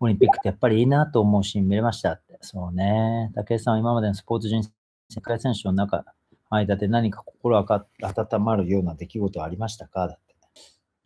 オリンピックってやっぱりいいなと思うシーン見れましたって。そうね。武井さんは今までのスポーツ人生、世界選手の中、間で何か心温まるような出来事はありましたかだって、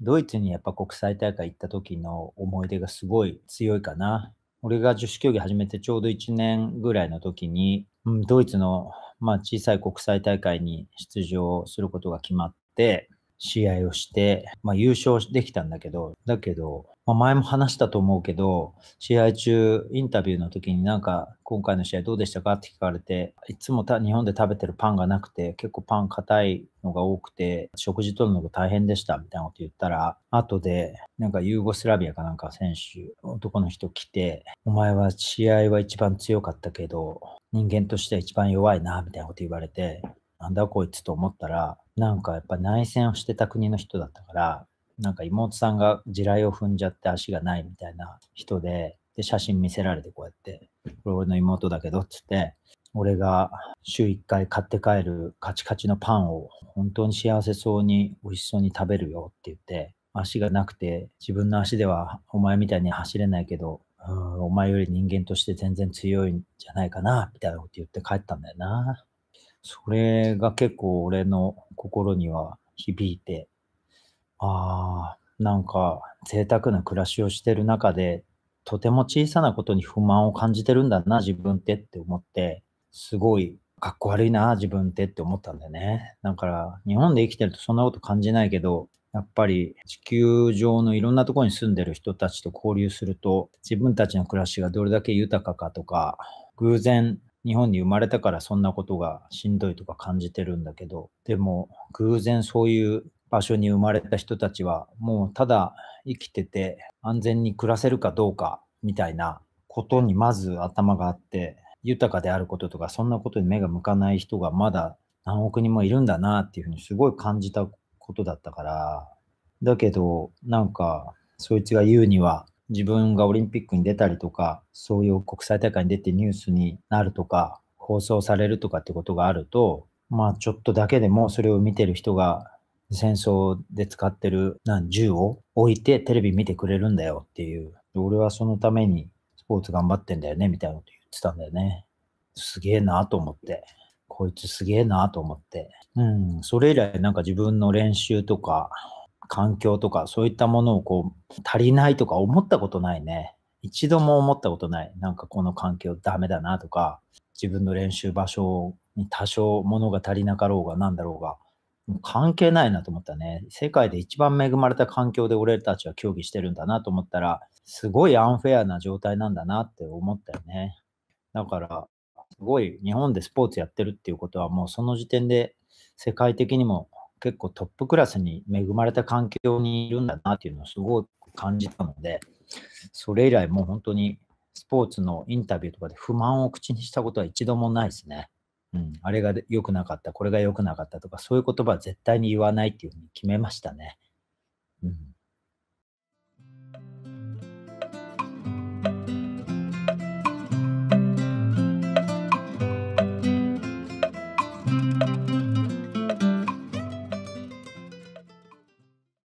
ドイツにやっぱ国際大会行った時の思い出がすごい強いかな。俺が女子競技始めてちょうど1年ぐらいの時に、うん、ドイツの、まあ、小さい国際大会に出場することが決まって、試合をして、まあ、優勝できたんだけど、だけど、まあ、前も話したと思うけど、試合中、インタビューの時になんか、今回の試合どうでしたかって聞かれて、いつも日本で食べてるパンがなくて、結構パン硬いのが多くて、食事とるのが大変でしたみたいなこと言ったら、後で、なんかユーゴスラビアかなんか選手、男の人来て、お前は試合は一番強かったけど、人間としては一番弱いな、みたいなこと言われて、なんだこいつと思ったら、なんかやっぱ内戦をしてた国の人だったから、なんか妹さんが地雷を踏んじゃって足がないみたいな人で、で、写真見せられてこうやって、これ俺の妹だけどっつって、俺が週1回買って帰るカチカチのパンを本当に幸せそうに美味しそうに食べるよって言って、足がなくて自分の足ではお前みたいに走れないけど、うんお前より人間として全然強いんじゃないかなみたいなこと言って帰ったんだよな。それが結構俺の心には響いて、ああ、なんか贅沢な暮らしをしてる中で、とても小さなことに不満を感じてるんだな、自分ってって思って、すごいかっこ悪いな、自分ってって思ったんだよね。だから、日本で生きてるとそんなこと感じないけど、やっぱり地球上のいろんなところに住んでる人たちと交流すると、自分たちの暮らしがどれだけ豊かかとか、偶然日本に生まれたからそんなことがしんどいとか感じてるんだけど、でも偶然そういう場所に生まれた人たちは、もうただ生きてて安全に暮らせるかどうかみたいなことにまず頭があって、豊かであることとか、そんなことに目が向かない人がまだ何億人もいるんだなっていうふうにすごい感じたことだったから、だけど、なんか、そいつが言うには、自分がオリンピックに出たりとか、そういう国際大会に出てニュースになるとか、放送されるとかってことがあると、まあちょっとだけでもそれを見てる人が戦争で使ってる銃を置いてテレビ見てくれるんだよっていう。俺はそのためにスポーツ頑張ってんだよねみたいなこと言ってたんだよね。すげえなと思って。こいつすげえなと思って。うん、それ以来なんか自分の練習とか環境とかそういったものをこう足りないとか思ったことないね。一度も思ったことない。なんかこの環境ダメだなとか、自分の練習場所に多少物が足りなかろうが何だろうが、もう関係ないなと思ったね。世界で一番恵まれた環境で俺たちは競技してるんだなと思ったら、すごいアンフェアな状態なんだなって思ったよね。だから、すごい日本でスポーツやってるっていうことはもうその時点で世界的にも結構トップクラスに恵まれた環境にいるんだなっていうのをすごく感じたので、それ以来もう本当にスポーツのインタビューとかで不満を口にしたことは一度もないですね。うん、あれが良くなかった、これが良くなかったとか、そういう言葉は絶対に言わないっていうふうに決めましたね。うん